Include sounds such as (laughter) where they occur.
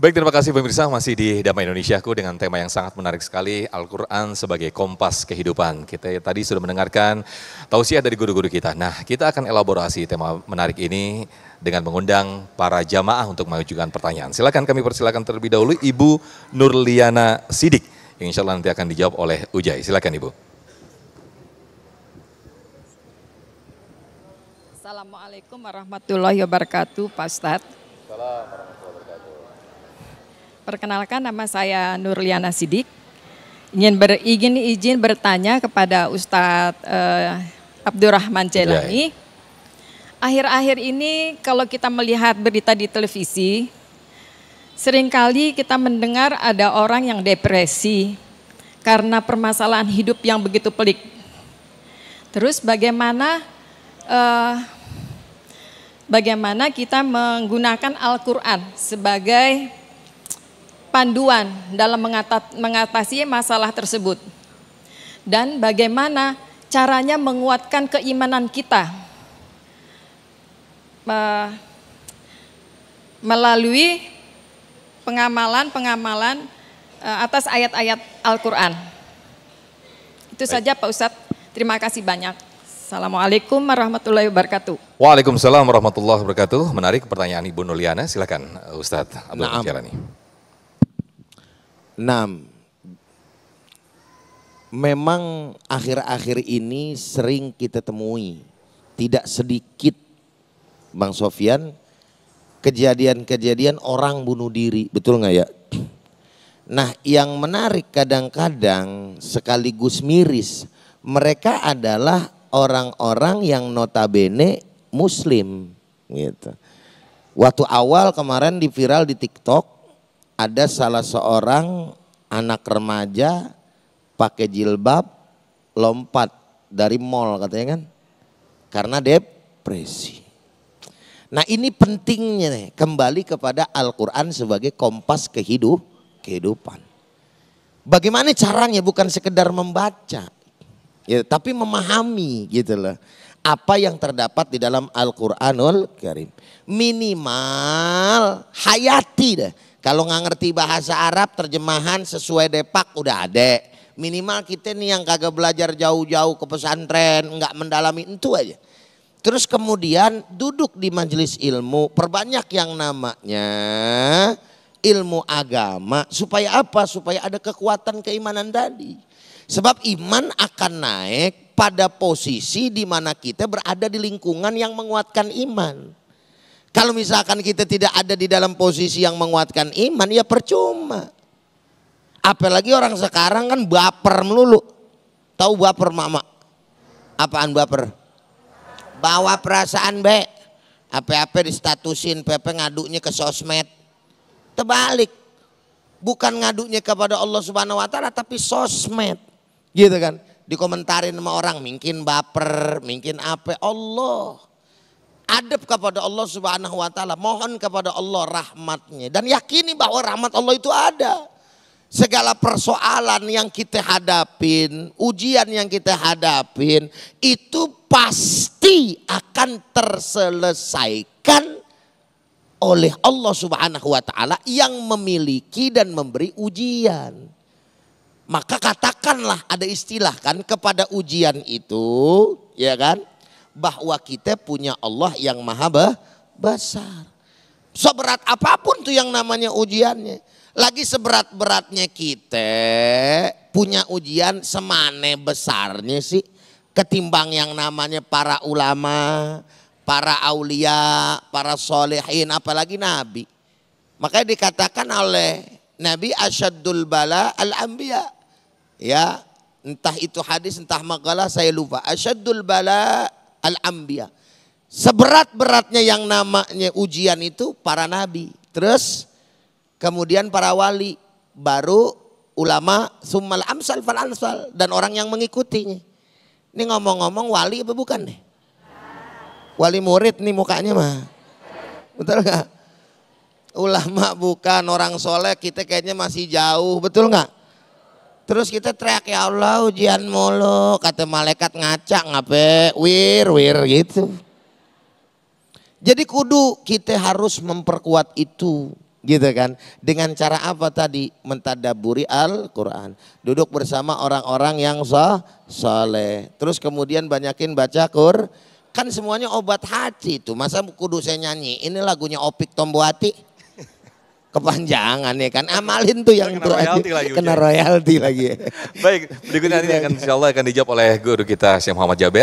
Baik, terima kasih pemirsa masih di Damai Indonesiaku dengan tema yang sangat menarik sekali, Al-Quran sebagai kompas kehidupan. Kita tadi sudah mendengarkan tausiah dari guru-guru kita. Nah, kita akan elaborasi tema menarik ini dengan mengundang para jamaah untuk mengajukan pertanyaan. Silakan kami persilakan terlebih dahulu Ibu Nurliana Sidik yang insya Allah nanti akan dijawab oleh Ujai. Silakan Ibu. Assalamualaikum warahmatullahi wabarakatuh, Pak Ustadz. Assalamualaikum Perkenalkan nama saya Nurliana Sidik. Ingin berizin izin bertanya kepada Ustadz eh, Abdurrahman Celani. Ya. Akhir-akhir ini kalau kita melihat berita di televisi, seringkali kita mendengar ada orang yang depresi karena permasalahan hidup yang begitu pelik. Terus bagaimana uh, bagaimana kita menggunakan Al-Qur'an sebagai panduan dalam mengatasi masalah tersebut. Dan bagaimana caranya menguatkan keimanan kita melalui pengamalan-pengamalan e, atas ayat-ayat Al-Quran. Itu Baik. saja Pak Ustadz, terima kasih banyak. Assalamualaikum warahmatullahi wabarakatuh. Waalaikumsalam warahmatullahi wabarakatuh. Menarik pertanyaan Ibu Nuliana, silakan Ustadz Abdul Jalani. Nah, memang akhir-akhir ini sering kita temui tidak sedikit Bang Sofian kejadian-kejadian orang bunuh diri, betul nggak ya? Nah, yang menarik kadang-kadang sekaligus miris, mereka adalah orang-orang yang notabene muslim gitu. Waktu awal kemarin di viral di TikTok ada salah seorang anak remaja pakai jilbab lompat dari mall katanya kan karena depresi. Nah ini pentingnya nih, kembali kepada Al-Quran sebagai kompas kehidup, kehidupan. Bagaimana caranya bukan sekedar membaca, ya, tapi memahami gitu loh. Apa yang terdapat di dalam Al-Quranul Karim. Minimal hayati deh. Kalau nggak ngerti bahasa Arab, terjemahan sesuai depak udah ada. Minimal kita nih yang kagak belajar jauh-jauh ke pesantren, nggak mendalami itu aja. Terus kemudian duduk di majelis ilmu, perbanyak yang namanya ilmu agama. Supaya apa? Supaya ada kekuatan keimanan tadi. Sebab iman akan naik pada posisi di mana kita berada di lingkungan yang menguatkan iman. Kalau misalkan kita tidak ada di dalam posisi yang menguatkan iman, ya percuma. Apalagi orang sekarang kan baper melulu. Tahu baper mama? Apaan baper? Bawa perasaan baik, Apa-apa di statusin, Pepe ngaduknya ke sosmed. Terbalik. Bukan ngaduknya kepada Allah Subhanahu wa taala tapi sosmed. Gitu kan? Dikomentarin sama orang, mungkin baper, mungkin apa. Allah adab kepada Allah Subhanahu wa taala, mohon kepada Allah rahmatnya dan yakini bahwa rahmat Allah itu ada. Segala persoalan yang kita hadapin, ujian yang kita hadapin itu pasti akan terselesaikan oleh Allah Subhanahu wa taala yang memiliki dan memberi ujian. Maka katakanlah ada istilah kan kepada ujian itu, ya kan? bahwa kita punya Allah yang maha besar. Seberat apapun tuh yang namanya ujiannya. Lagi seberat-beratnya kita punya ujian semane besarnya sih. Ketimbang yang namanya para ulama, para aulia, para solehin, apalagi nabi. Makanya dikatakan oleh Nabi Asyadul Bala Al-Anbiya. Ya, entah itu hadis, entah makalah, saya lupa. Asyadul Bala al ambia Seberat-beratnya yang namanya ujian itu para nabi. Terus kemudian para wali, baru ulama summal amsal fal amsal dan orang yang mengikutinya. Ini ngomong-ngomong wali apa bukan nih? Wali murid nih mukanya mah. Betul gak? Ulama bukan orang soleh kita kayaknya masih jauh, betul gak? Terus kita teriak ya Allah ujian mulu. Kata malaikat ngaca ngape wir wir gitu. Jadi kudu kita harus memperkuat itu gitu kan. Dengan cara apa tadi? Mentadaburi Al-Quran. Duduk bersama orang-orang yang sah, soleh. Terus kemudian banyakin baca Qur. Kan semuanya obat hati itu. Masa kudu saya nyanyi? Ini lagunya Opik Tomboati kepanjangan ya kan. Amalin tuh yang kena royalti lagi. Kena royalti lagi. (laughs) Baik, berikutnya ini akan Insyaallah akan dijawab oleh guru kita Syekh Muhammad Jabir.